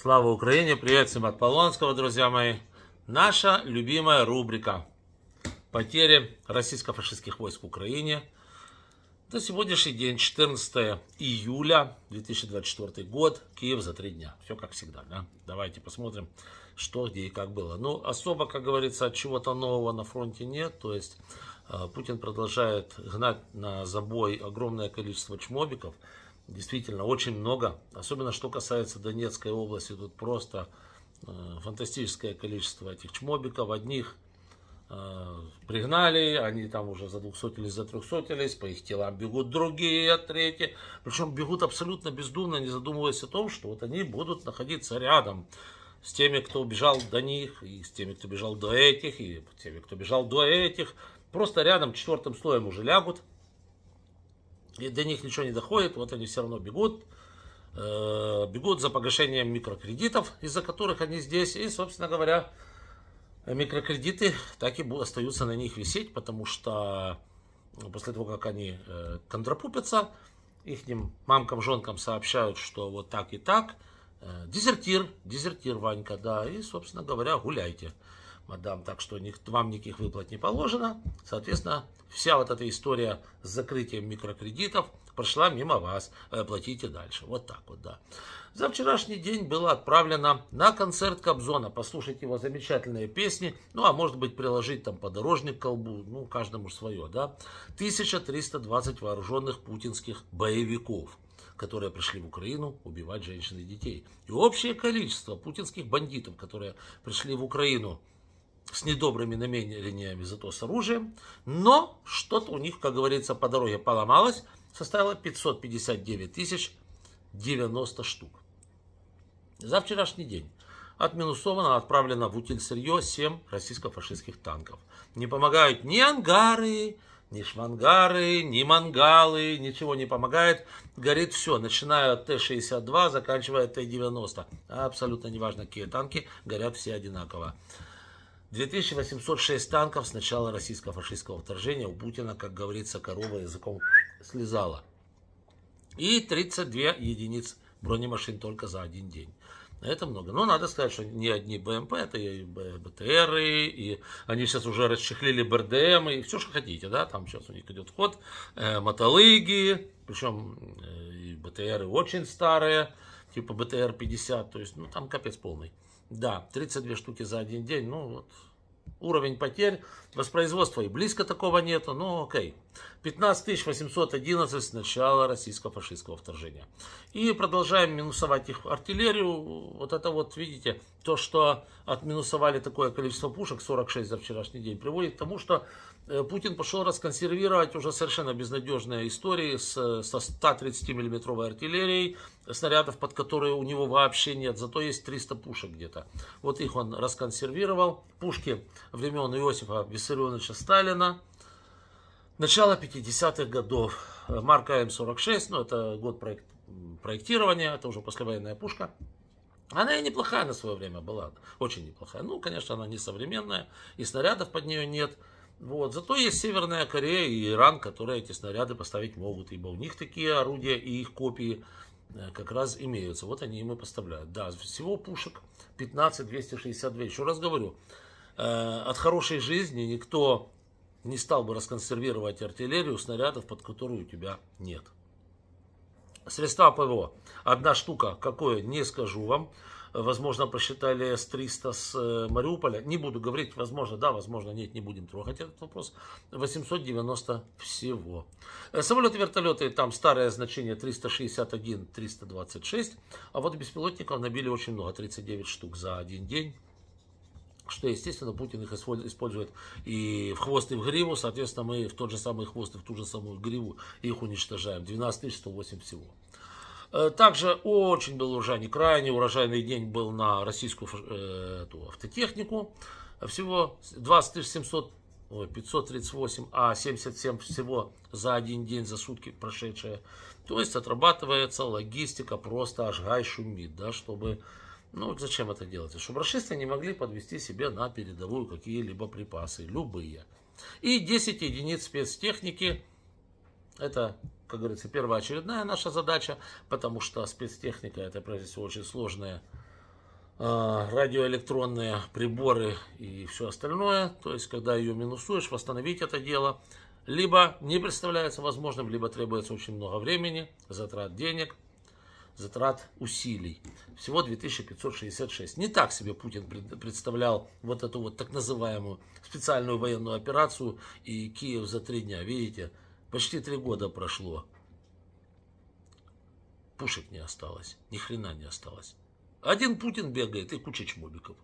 Слава Украине! Привет всем от Полонского, друзья мои! Наша любимая рубрика «Потери российско-фашистских войск в Украине» На сегодняшний день, 14 июля 2024 год, Киев за три дня. Все как всегда, да? Давайте посмотрим, что, где и как было. Ну, особо, как говорится, от чего-то нового на фронте нет. То есть, э, Путин продолжает гнать на забой огромное количество чмобиков – Действительно, очень много. Особенно, что касается Донецкой области, тут просто э, фантастическое количество этих чмобиков. Одних э, пригнали, они там уже за двухсотились, за трехсотились, по их телам бегут другие, а третьи. Причем бегут абсолютно бездумно, не задумываясь о том, что вот они будут находиться рядом с теми, кто бежал до них, и с теми, кто бежал до этих, и с теми, кто бежал до этих. Просто рядом четвертым слоем уже лягут, и до них ничего не доходит, вот они все равно бегут, э, бегут за погашением микрокредитов, из-за которых они здесь, и, собственно говоря, микрокредиты так и остаются на них висеть, потому что ну, после того, как они э, контрапупятся, их мамкам, женкам сообщают, что вот так и так, э, дезертир, дезертир, Ванька, да, и, собственно говоря, гуляйте мадам, так что вам никаких выплат не положено. Соответственно, вся вот эта история с закрытием микрокредитов прошла мимо вас, э, платите дальше. Вот так вот, да. За вчерашний день было отправлено на концерт Кобзона, послушать его замечательные песни, ну а может быть приложить там подорожник к колбу, ну каждому свое, да. 1320 вооруженных путинских боевиков которые пришли в Украину убивать женщин и детей. И общее количество путинских бандитов, которые пришли в Украину с недобрыми намерениями, зато с оружием. Но что-то у них, как говорится, по дороге поломалось, составило 559 тысяч 90 штук. За вчерашний день отминусовано, отправлено в утиль сырье 7 российско-фашистских танков. Не помогают ни ангары, ни шмангары, ни мангалы, ничего не помогает. Горит все, начиная от Т-62, заканчивая Т-90. Абсолютно неважно, какие танки, горят все одинаково. 2806 танков с начала российско-фашистского вторжения у Путина, как говорится, корова языком слезала. И 32 единиц бронемашин только за один день. Это много. Но надо сказать, что не одни БМП, это и БТРы, и они сейчас уже расчехлили БРДМ, и все, что хотите, да, там сейчас у них идет ход, э, мотолыги, причем э, и БТРы очень старые, типа БТР-50, то есть, ну, там капец полный. Да, 32 штуки за один день, ну вот, уровень потерь, воспроизводства и близко такого нету, но окей. 15 811 с начала российско-фашистского вторжения. И продолжаем минусовать их артиллерию. Вот это вот, видите, то, что отминусовали такое количество пушек, 46 за вчерашний день, приводит к тому, что Э, Путин пошел расконсервировать уже совершенно безнадежные истории со 130-миллиметровой артиллерией, снарядов, под которые у него вообще нет, зато есть 300 пушек где-то. Вот их он расконсервировал. Пушки времен Иосифа Виссарионовича Сталина, начало 50-х годов. Марка М46, ну это год проект, проектирования, это уже послевоенная пушка. Она и неплохая на свое время была, очень неплохая. Ну, конечно, она не современная, и снарядов под нее нет. Вот. Зато есть Северная Корея и Иран, которые эти снаряды поставить могут, ибо у них такие орудия и их копии э, как раз имеются. Вот они им и поставляют. Да, всего пушек 15-262. Еще раз говорю, э, от хорошей жизни никто не стал бы расконсервировать артиллерию снарядов, под которую у тебя нет. Средства ПВО. Одна штука, какое, не скажу вам. Возможно, посчитали С-300 с э, Мариуполя. Не буду говорить, возможно, да, возможно, нет, не будем трогать этот вопрос. 890 всего. Э, самолеты, вертолеты, там старое значение 361, 326. А вот беспилотников набили очень много, 39 штук за один день что, естественно, Путин их использует и в хвост, и в гриву. Соответственно, мы в тот же самый хвост и в ту же самую гриву их уничтожаем. 12 108 всего. Э, также очень был урожайный, крайне урожайный день был на российскую э, эту, автотехнику. Всего 20 700, ой, 538, а 77 всего за один день, за сутки прошедшие. То есть отрабатывается логистика, просто аж гай шумит, да, чтобы... Ну, зачем это делать? Чтобы расисты не могли подвести себе на передовую какие-либо припасы, любые. И 10 единиц спецтехники, это как говорится, первоочередная наша задача, потому что спецтехника это, прежде всего, очень сложные а, радиоэлектронные приборы и все остальное. То есть, когда ее минусуешь, восстановить это дело либо не представляется возможным, либо требуется очень много времени, затрат денег, затрат усилий. Всего 2566. Не так себе Путин представлял вот эту вот так называемую специальную военную операцию и Киев за три дня. Видите, Почти три года прошло. Пушек не осталось, ни хрена не осталось. Один Путин бегает и куча чмобиков.